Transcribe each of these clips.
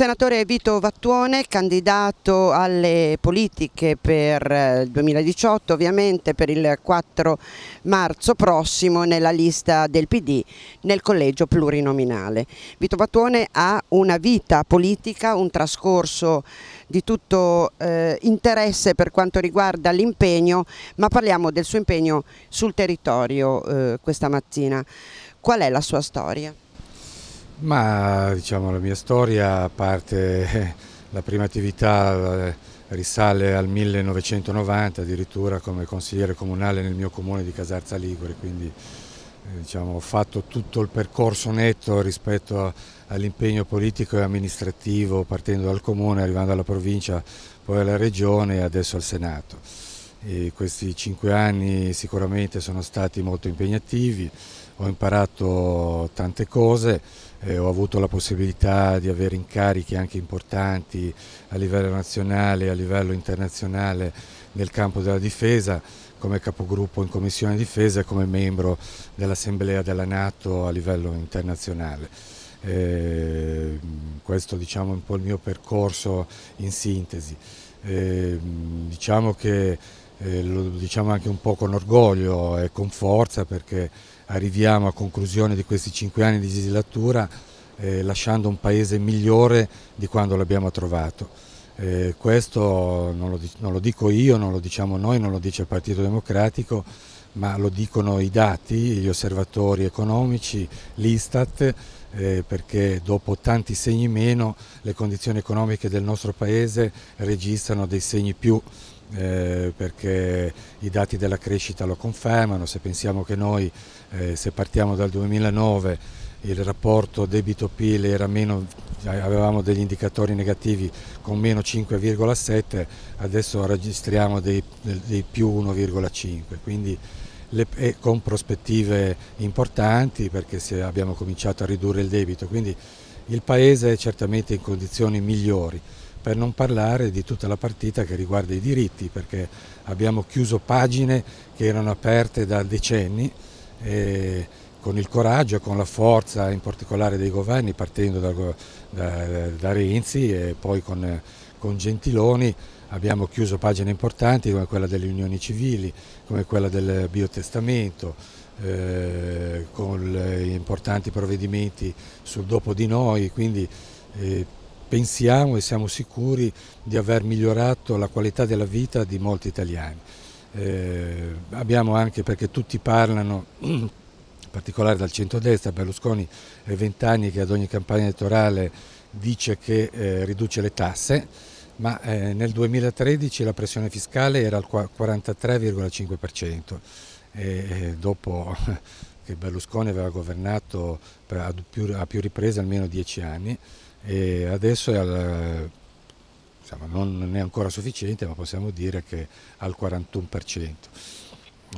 senatore Vito Vattuone, candidato alle politiche per eh, il 2018, ovviamente per il 4 marzo prossimo nella lista del PD nel collegio plurinominale. Vito Vattuone ha una vita politica, un trascorso di tutto eh, interesse per quanto riguarda l'impegno, ma parliamo del suo impegno sul territorio eh, questa mattina. Qual è la sua storia? Ma diciamo, la mia storia parte, la prima attività eh, risale al 1990 addirittura come consigliere comunale nel mio comune di Casarza Ligure, quindi eh, diciamo, ho fatto tutto il percorso netto rispetto all'impegno politico e amministrativo partendo dal comune, arrivando alla provincia, poi alla regione e adesso al Senato. E questi cinque anni sicuramente sono stati molto impegnativi ho imparato tante cose, eh, ho avuto la possibilità di avere incarichi anche importanti a livello nazionale e a livello internazionale nel campo della difesa, come capogruppo in Commissione Difesa e come membro dell'Assemblea della Nato a livello internazionale. Eh, questo diciamo è un po' il mio percorso in sintesi. Eh, diciamo che eh, lo diciamo anche un po' con orgoglio e con forza perché arriviamo a conclusione di questi cinque anni di legislatura eh, lasciando un paese migliore di quando l'abbiamo trovato. Eh, questo non lo, non lo, dico io, non lo diciamo noi, non lo dice il Partito Democratico, ma lo dicono i dati, gli osservatori economici, l'Istat, eh, perché dopo tanti segni meno le condizioni economiche del nostro Paese registrano dei segni più eh, perché i dati della crescita lo confermano, se pensiamo che noi eh, se partiamo dal 2009 il rapporto debito-PIL era meno, cioè, avevamo degli indicatori negativi con meno 5,7, adesso registriamo dei, dei più 1,5, quindi le, con prospettive importanti perché abbiamo cominciato a ridurre il debito, quindi il Paese è certamente in condizioni migliori per non parlare di tutta la partita che riguarda i diritti, perché abbiamo chiuso pagine che erano aperte da decenni e con il coraggio e con la forza in particolare dei governi, partendo da, da, da Renzi e poi con, con Gentiloni, abbiamo chiuso pagine importanti come quella delle unioni civili, come quella del biotestamento, eh, con importanti provvedimenti sul dopo di noi, quindi eh, pensiamo e siamo sicuri di aver migliorato la qualità della vita di molti italiani. Eh, abbiamo anche, perché tutti parlano, in particolare dal centrodestra, Berlusconi è vent'anni che ad ogni campagna elettorale dice che eh, riduce le tasse, ma eh, nel 2013 la pressione fiscale era al 43,5% e eh, dopo che Berlusconi aveva governato a più riprese almeno dieci anni, e adesso è al, insomma, non è ancora sufficiente ma possiamo dire che al 41%.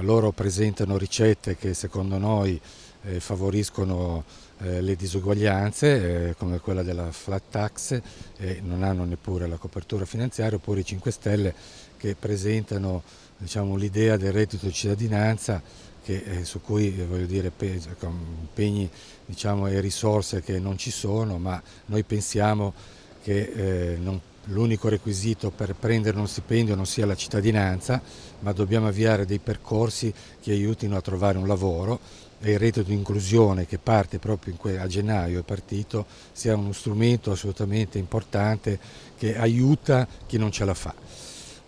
Loro presentano ricette che secondo noi eh, favoriscono eh, le disuguaglianze eh, come quella della flat tax e non hanno neppure la copertura finanziaria oppure i 5 Stelle che presentano diciamo, l'idea del reddito di cittadinanza che, eh, su cui eh, voglio dire, impegni diciamo, e risorse che non ci sono, ma noi pensiamo che eh, non, l'unico requisito per prendere uno stipendio non sia la cittadinanza, ma dobbiamo avviare dei percorsi che aiutino a trovare un lavoro e il reddito di inclusione che parte proprio que- a gennaio è partito sia uno strumento assolutamente importante che aiuta chi non ce la fa.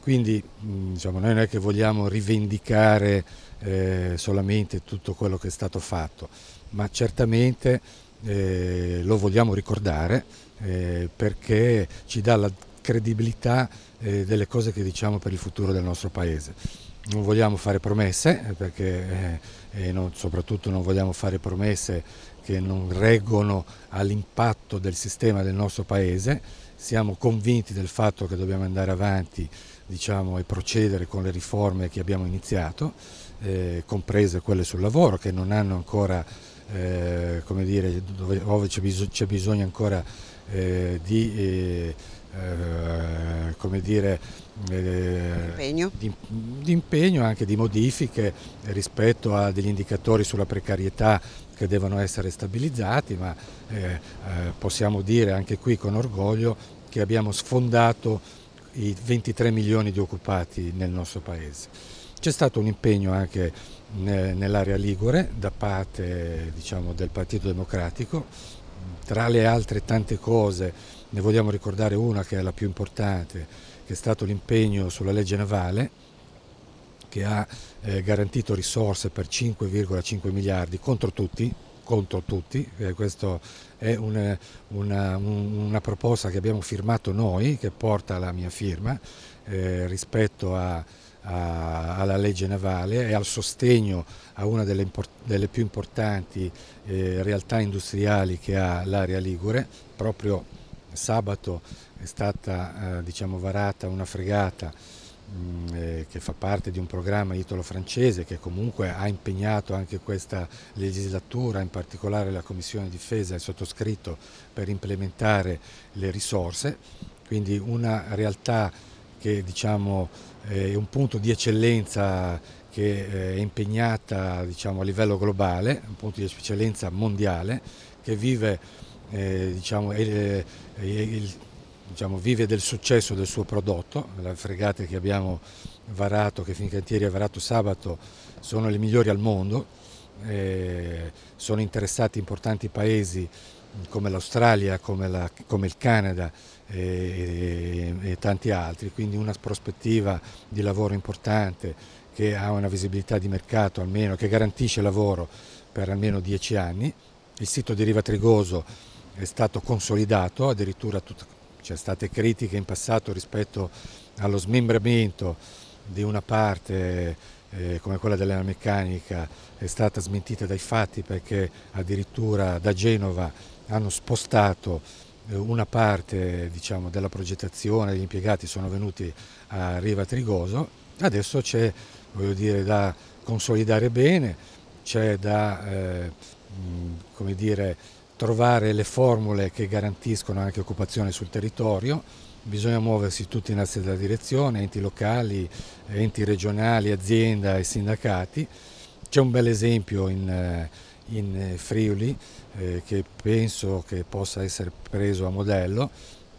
Quindi diciamo, noi non è che vogliamo rivendicare eh, solamente tutto quello che è stato fatto, ma certamente eh, lo vogliamo ricordare eh, perché ci dà la credibilità eh, delle cose che diciamo per il futuro del nostro Paese. Non vogliamo fare promesse, eh, perché, eh, non, soprattutto non vogliamo fare promesse che non reggono all'impatto del sistema del nostro Paese, siamo convinti del fatto che dobbiamo andare avanti diciamo, e procedere con le riforme che abbiamo iniziato, eh, comprese quelle sul lavoro che non hanno ancora, eh, come dire, dove, dove c'è, bisogno, c'è, bisogno ancora eh, di... Eh, eh, come dire, eh, impegno. Di, di impegno anche di modifiche rispetto a degli indicatori sulla precarietà che devono essere stabilizzati, ma eh, eh, possiamo dire anche qui con orgoglio che abbiamo sfondato i 23 milioni di occupati nel nostro Paese. C'è stato un impegno anche nell'area Ligure da parte diciamo, del Partito Democratico, tra le altre tante cose ne vogliamo ricordare una che è la più importante, che è stato l'impegno sulla legge navale che ha eh, garantito risorse per 5,5 miliardi contro tutti, contro tutti, eh, questa è una, una, una, proposta che abbiamo firmato noi, che porta la mia firma eh, rispetto a, a, alla legge navale e al sostegno a una delle, import, delle più importanti eh, realtà industriali che ha l'area Ligure. Proprio sabato è stata eh, diciamo, varata una fregata Mm, eh, che fa parte di un programma italo-francese che comunque ha impegnato anche questa legislatura, in particolare la Commissione Difesa e il sottoscritto per implementare le risorse, quindi una realtà che diciamo, è un punto di eccellenza che eh, è impegnata diciamo, a livello globale, un punto di eccellenza mondiale, che vive eh, diciamo, il, il diciamo, vive del successo del suo prodotto, le fregate che abbiamo varato, che Fincantieri ha varato sabato, sono le migliori al mondo, eh, sono interessati importanti paesi come l'Australia, come, la, come, il Canada e, eh, e, e, tanti altri, quindi una prospettiva di lavoro importante che ha una visibilità di mercato almeno, che garantisce lavoro per almeno dieci anni. Il sito di Riva Trigoso è stato consolidato, addirittura tut, c'è state critiche in passato rispetto allo smembramento di una parte eh, come quella della meccanica è stata smentita dai fatti perché addirittura da Genova hanno spostato eh, una parte diciamo, della progettazione, gli impiegati sono venuti a Riva Trigoso, adesso c'è da consolidare bene, c'è da eh, mh, come dire, trovare le formule che garantiscono anche occupazione sul territorio, bisogna muoversi tutti in alza della direzione, enti locali, enti regionali, azienda e sindacati. C'è un bel esempio in, eh, in eh, Friuli eh, che penso che possa essere preso a modello,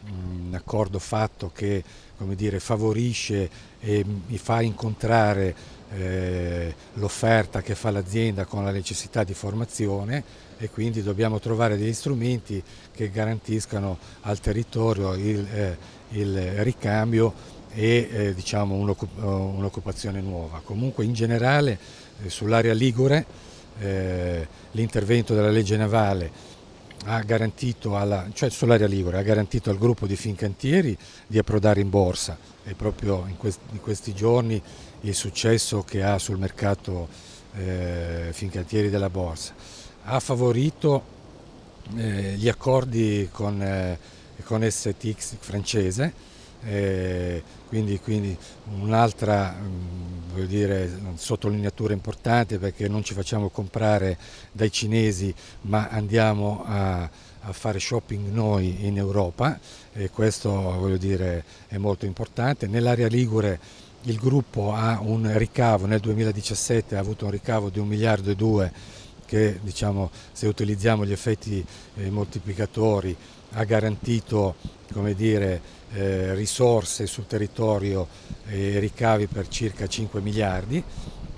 un accordo fatto che dire, favorisce e mi mm, fa incontrare eh, l'offerta che fa l'azienda con la necessità di formazione e quindi dobbiamo trovare degli strumenti che garantiscano al territorio il, eh, il ricambio e eh, diciamo eh, un'occupazione nuova. Comunque in generale eh, sull'area Ligure eh, l'intervento della legge navale ha garantito alla, cioè sull'area Ligure ha garantito al gruppo di Fincantieri di approdare in borsa e proprio in, questi giorni il successo che ha sul mercato eh, Fincantieri della Borsa, ha favorito eh, gli accordi con, eh, con STX francese, eh, quindi, quindi un'altra mm, sottolineatura importante perché non ci facciamo comprare dai cinesi ma andiamo a, a fare shopping noi in Europa e questo dire, è molto importante. Nell'area Ligure il gruppo ha un ricavo, nel 2017 ha avuto un ricavo di 1 miliardo e 2 che diciamo, se utilizziamo gli effetti eh, moltiplicatori ha garantito dire, eh, risorse sul territorio e ricavi per circa 5 miliardi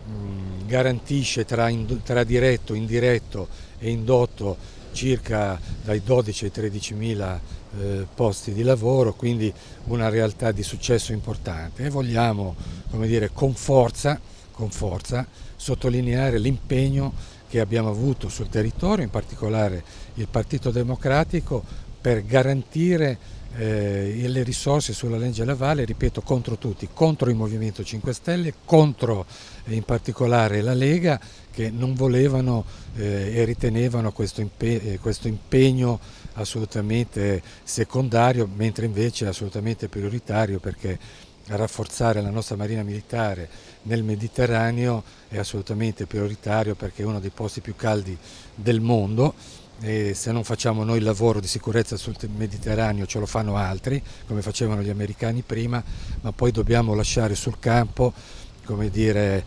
Mm, garantisce tra, tra diretto, indiretto e indotto circa dai 12 ai 13 mila eh, posti di lavoro, quindi una realtà di successo importante e vogliamo dire, con, forza, con forza sottolineare l'impegno che abbiamo avuto sul territorio, in particolare il Partito Democratico, per garantire eh, e le risorse sulla legge alla valle, ripeto, contro tutti, contro il Movimento 5 Stelle, contro eh, in particolare la Lega che non volevano eh, e ritenevano questo, impe eh, questo, impegno assolutamente secondario, mentre invece è assolutamente prioritario perché rafforzare la nostra marina militare nel Mediterraneo è assolutamente prioritario perché è uno dei posti più caldi del mondo e se non facciamo noi il lavoro di sicurezza sul Mediterraneo ce lo fanno altri, come facevano gli americani prima, ma poi dobbiamo lasciare sul campo, come dire,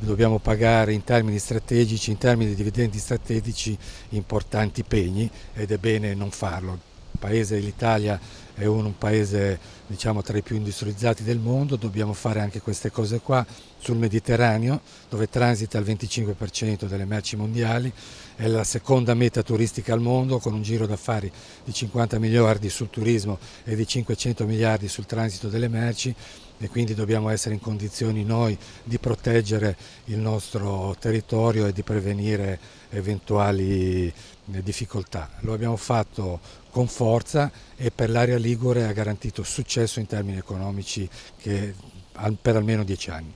dobbiamo pagare in termini strategici, in termini di dividendi strategici importanti pegni ed è bene non farlo. Il paese, l'Italia è un, paese diciamo, tra i più industrializzati del mondo, dobbiamo fare anche queste cose qua sul Mediterraneo dove transita il 25% delle merci mondiali, è la seconda meta turistica al mondo con un giro d'affari di 50 miliardi sul turismo e di 500 miliardi sul transito delle merci e quindi dobbiamo essere in condizioni noi di proteggere il nostro territorio e di prevenire eventuali difficoltà. Lo abbiamo fatto con forza e per l'area Ligure ha garantito successo in termini economici che, per almeno dieci anni.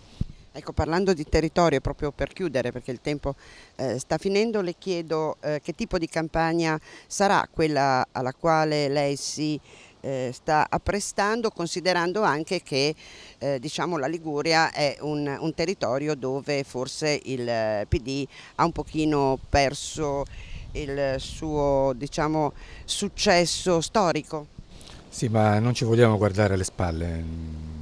Ecco, parlando di territorio, proprio per chiudere, perché il tempo eh, sta finendo, le chiedo eh, che tipo di campagna sarà quella alla quale lei si eh, sta apprestando, considerando anche che eh, diciamo, la Liguria è un, un territorio dove forse il eh, PD ha un pochino perso il suo diciamo, successo storico. Sì, ma non ci vogliamo guardare alle spalle,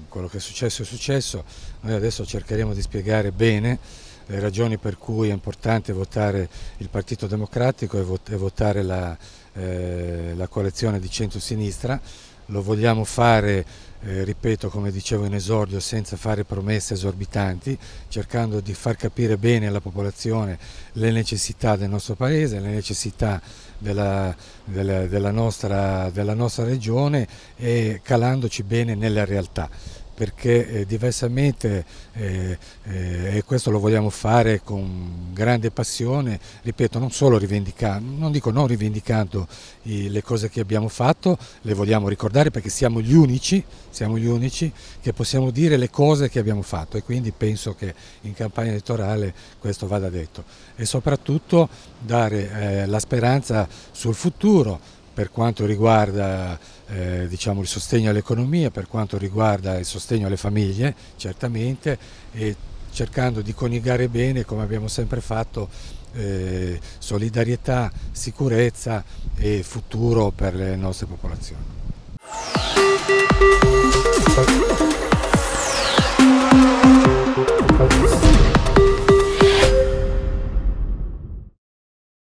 quello che è successo è successo, noi adesso cercheremo di spiegare bene le ragioni per cui è importante votare il Partito Democratico e votare la, eh, la coalizione di centro-sinistra lo vogliamo fare, eh, ripeto come dicevo in esordio, senza fare promesse esorbitanti, cercando di far capire bene alla popolazione le necessità del nostro paese, le necessità della, della, della, nostra, della nostra regione e calandoci bene nella realtà perché eh, diversamente, eh, eh, e questo lo vogliamo fare con grande passione, ripeto, non solo rivendicando, non dico non rivendicando i, le cose che abbiamo fatto, le vogliamo ricordare perché siamo gli, unici, siamo gli unici che possiamo dire le cose che abbiamo fatto e quindi penso che in campagna elettorale questo vada detto e soprattutto dare eh, la speranza sul futuro per quanto riguarda eh, diciamo, il sostegno all'economia per quanto riguarda il sostegno alle famiglie, certamente, e cercando di coniugare bene, come abbiamo sempre fatto, eh, solidarietà, sicurezza e futuro per le nostre popolazioni.